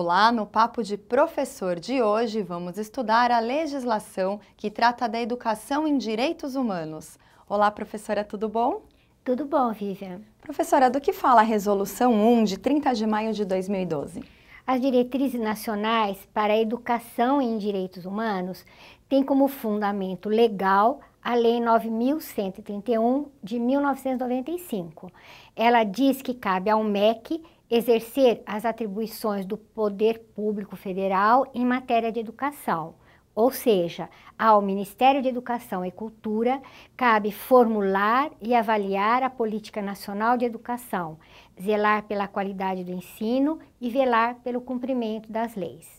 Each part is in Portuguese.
Olá, no Papo de Professor de hoje vamos estudar a legislação que trata da educação em direitos humanos. Olá, professora, tudo bom? Tudo bom, Vivian. Professora, do que fala a Resolução 1 de 30 de maio de 2012? As diretrizes nacionais para a educação em direitos humanos têm como fundamento legal a Lei 9131 de 1995. Ela diz que cabe ao MEC exercer as atribuições do poder público federal em matéria de educação. Ou seja, ao Ministério de Educação e Cultura cabe formular e avaliar a política nacional de educação, zelar pela qualidade do ensino e velar pelo cumprimento das leis.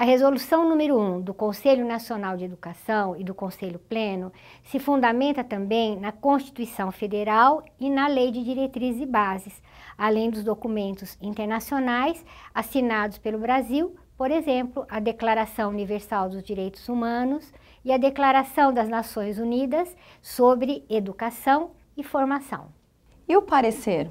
A resolução número 1 um do Conselho Nacional de Educação e do Conselho Pleno se fundamenta também na Constituição Federal e na Lei de Diretrizes e Bases, além dos documentos internacionais assinados pelo Brasil, por exemplo, a Declaração Universal dos Direitos Humanos e a Declaração das Nações Unidas sobre Educação e Formação. E o parecer?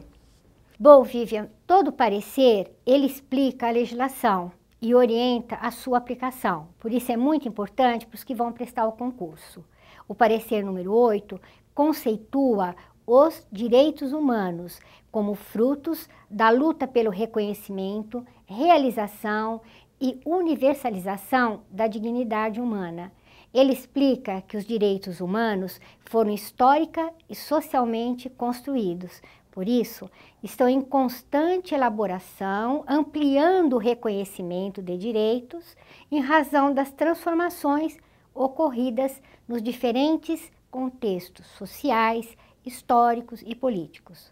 Bom, Vivian, todo parecer ele explica a legislação e orienta a sua aplicação. Por isso é muito importante para os que vão prestar o concurso. O parecer número 8 conceitua os direitos humanos como frutos da luta pelo reconhecimento, realização e universalização da dignidade humana. Ele explica que os direitos humanos foram histórica e socialmente construídos, por isso, estão em constante elaboração, ampliando o reconhecimento de direitos em razão das transformações ocorridas nos diferentes contextos sociais, históricos e políticos.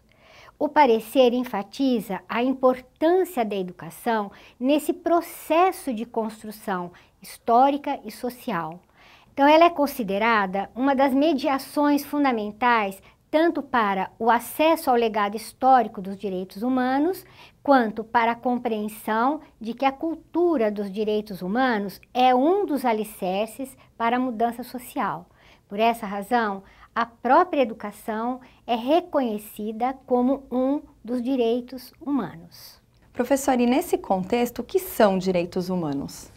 O parecer enfatiza a importância da educação nesse processo de construção histórica e social. Então, ela é considerada uma das mediações fundamentais tanto para o acesso ao legado histórico dos direitos humanos, quanto para a compreensão de que a cultura dos direitos humanos é um dos alicerces para a mudança social. Por essa razão, a própria educação é reconhecida como um dos direitos humanos. Professora, e nesse contexto, o que são direitos humanos?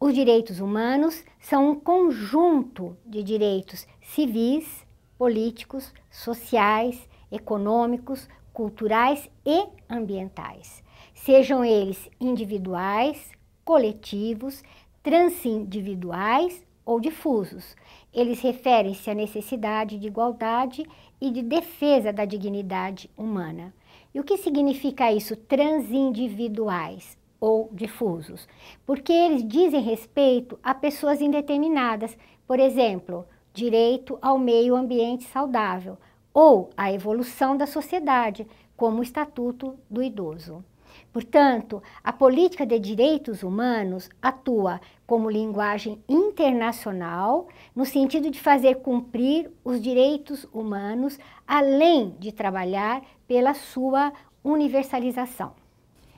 Os direitos humanos são um conjunto de direitos civis, políticos, sociais, econômicos, culturais e ambientais, sejam eles individuais, coletivos, transindividuais ou difusos. Eles referem-se à necessidade de igualdade e de defesa da dignidade humana. E o que significa isso, transindividuais ou difusos? Porque eles dizem respeito a pessoas indeterminadas, por exemplo, direito ao meio ambiente saudável ou à evolução da sociedade, como o Estatuto do Idoso. Portanto, a política de direitos humanos atua como linguagem internacional, no sentido de fazer cumprir os direitos humanos, além de trabalhar pela sua universalização.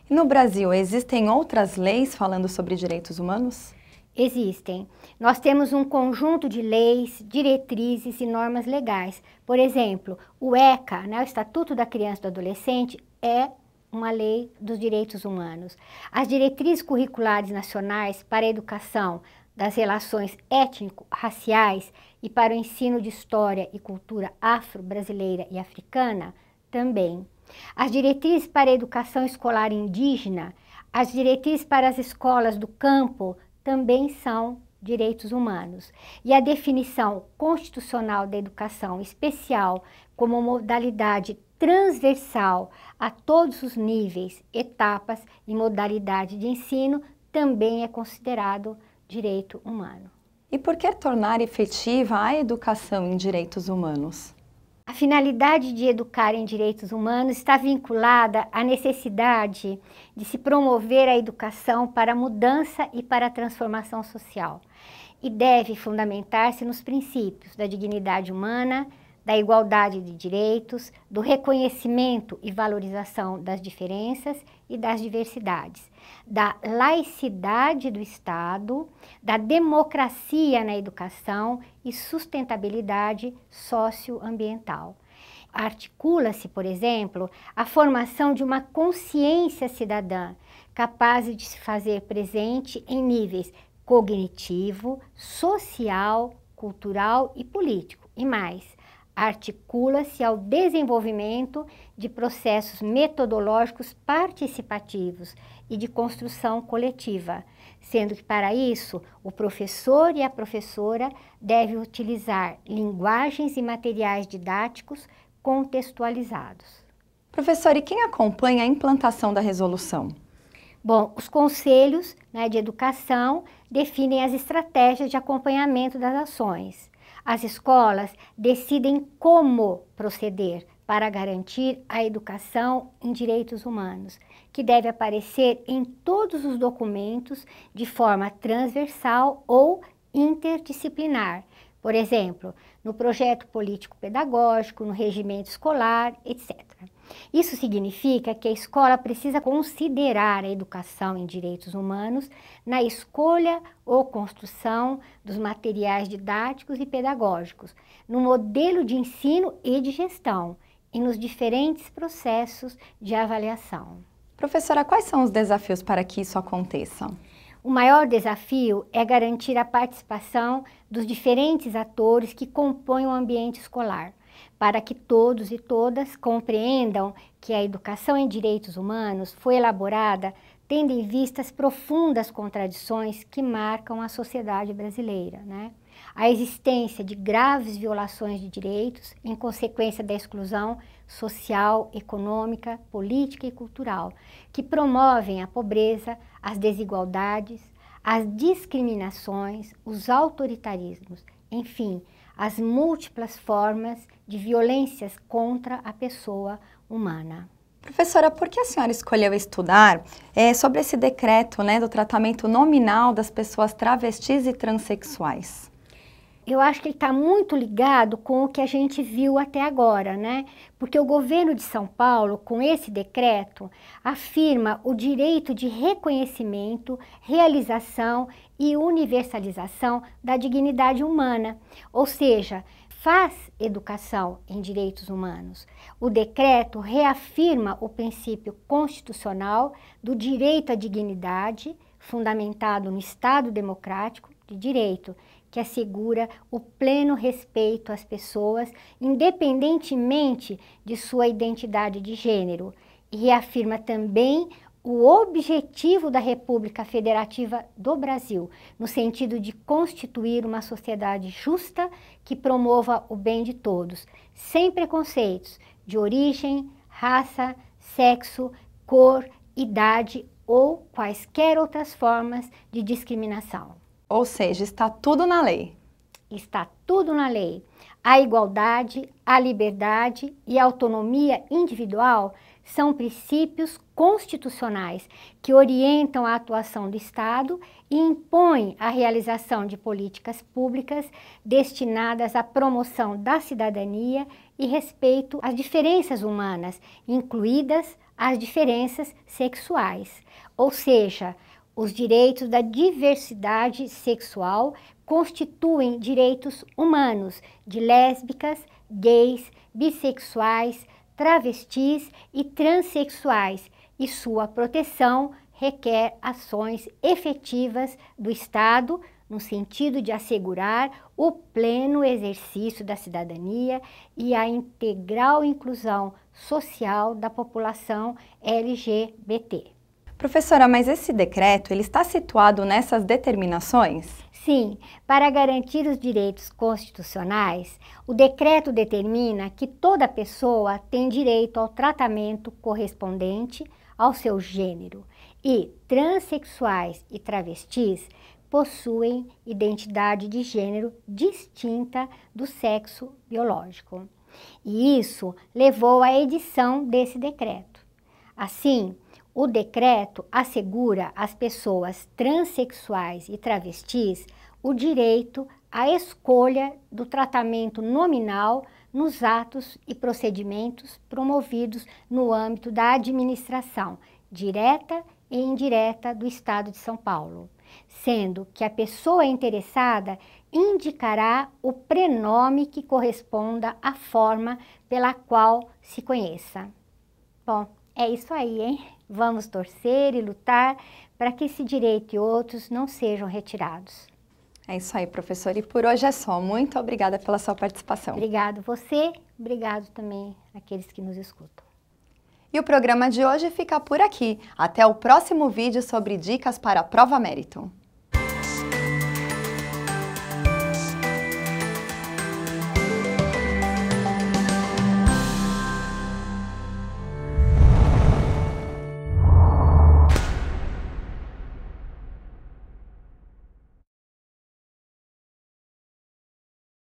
No Brasil, existem outras leis falando sobre direitos humanos? Existem. Nós temos um conjunto de leis, diretrizes e normas legais. Por exemplo, o ECA, né, o Estatuto da Criança e do Adolescente, é uma lei dos direitos humanos. As diretrizes curriculares nacionais para a educação das relações étnico-raciais e para o ensino de história e cultura afro-brasileira e africana também. As diretrizes para a educação escolar indígena, as diretrizes para as escolas do campo também são direitos humanos. E a definição constitucional da educação especial como modalidade transversal a todos os níveis, etapas e modalidade de ensino também é considerado direito humano. E por que tornar efetiva a educação em direitos humanos? A finalidade de educar em direitos humanos está vinculada à necessidade de se promover a educação para a mudança e para a transformação social e deve fundamentar-se nos princípios da dignidade humana, da igualdade de direitos, do reconhecimento e valorização das diferenças e das diversidades, da laicidade do Estado, da democracia na educação e sustentabilidade socioambiental. Articula-se, por exemplo, a formação de uma consciência cidadã capaz de se fazer presente em níveis cognitivo, social, cultural e político, e mais articula-se ao desenvolvimento de processos metodológicos participativos e de construção coletiva, sendo que para isso o professor e a professora devem utilizar linguagens e materiais didáticos contextualizados. Professor, e quem acompanha a implantação da resolução? Bom, os conselhos né, de educação definem as estratégias de acompanhamento das ações as escolas decidem como proceder para garantir a educação em direitos humanos, que deve aparecer em todos os documentos de forma transversal ou interdisciplinar. Por exemplo, no projeto político-pedagógico, no regimento escolar, etc. Isso significa que a escola precisa considerar a educação em direitos humanos na escolha ou construção dos materiais didáticos e pedagógicos, no modelo de ensino e de gestão e nos diferentes processos de avaliação. Professora, quais são os desafios para que isso aconteça? O maior desafio é garantir a participação dos diferentes atores que compõem o ambiente escolar para que todos e todas compreendam que a educação em direitos humanos foi elaborada tendo em vista as profundas contradições que marcam a sociedade brasileira, né? A existência de graves violações de direitos em consequência da exclusão social, econômica, política e cultural, que promovem a pobreza, as desigualdades, as discriminações, os autoritarismos, enfim, as múltiplas formas de violências contra a pessoa humana. Professora, por que a senhora escolheu estudar é, sobre esse decreto né, do tratamento nominal das pessoas travestis e transexuais? Eu acho que ele está muito ligado com o que a gente viu até agora, né? Porque o governo de São Paulo, com esse decreto, afirma o direito de reconhecimento, realização e universalização da dignidade humana. Ou seja, faz educação em direitos humanos. O decreto reafirma o princípio constitucional do direito à dignidade, fundamentado no Estado democrático de direito, que assegura o pleno respeito às pessoas, independentemente de sua identidade de gênero. E reafirma também o objetivo da República Federativa do Brasil, no sentido de constituir uma sociedade justa que promova o bem de todos, sem preconceitos de origem, raça, sexo, cor, idade ou quaisquer outras formas de discriminação. Ou seja, está tudo na lei. Está tudo na lei. A igualdade, a liberdade e a autonomia individual são princípios constitucionais que orientam a atuação do Estado e impõem a realização de políticas públicas destinadas à promoção da cidadania e respeito às diferenças humanas, incluídas as diferenças sexuais, ou seja, os direitos da diversidade sexual constituem direitos humanos de lésbicas, gays, bissexuais, travestis e transexuais, e sua proteção requer ações efetivas do Estado no sentido de assegurar o pleno exercício da cidadania e a integral inclusão social da população LGBT. Professora, mas esse decreto ele está situado nessas determinações? Sim, para garantir os direitos constitucionais, o decreto determina que toda pessoa tem direito ao tratamento correspondente ao seu gênero e transexuais e travestis possuem identidade de gênero distinta do sexo biológico. E isso levou à edição desse decreto. Assim, o decreto assegura às pessoas transexuais e travestis o direito à escolha do tratamento nominal nos atos e procedimentos promovidos no âmbito da administração direta e indireta do Estado de São Paulo, sendo que a pessoa interessada indicará o prenome que corresponda à forma pela qual se conheça. Bom, é isso aí, hein? Vamos torcer e lutar para que esse direito e outros não sejam retirados. É isso aí, professor. E por hoje é só. Muito obrigada pela sua participação. Obrigado você, obrigado também àqueles que nos escutam. E o programa de hoje fica por aqui. Até o próximo vídeo sobre dicas para a prova mérito.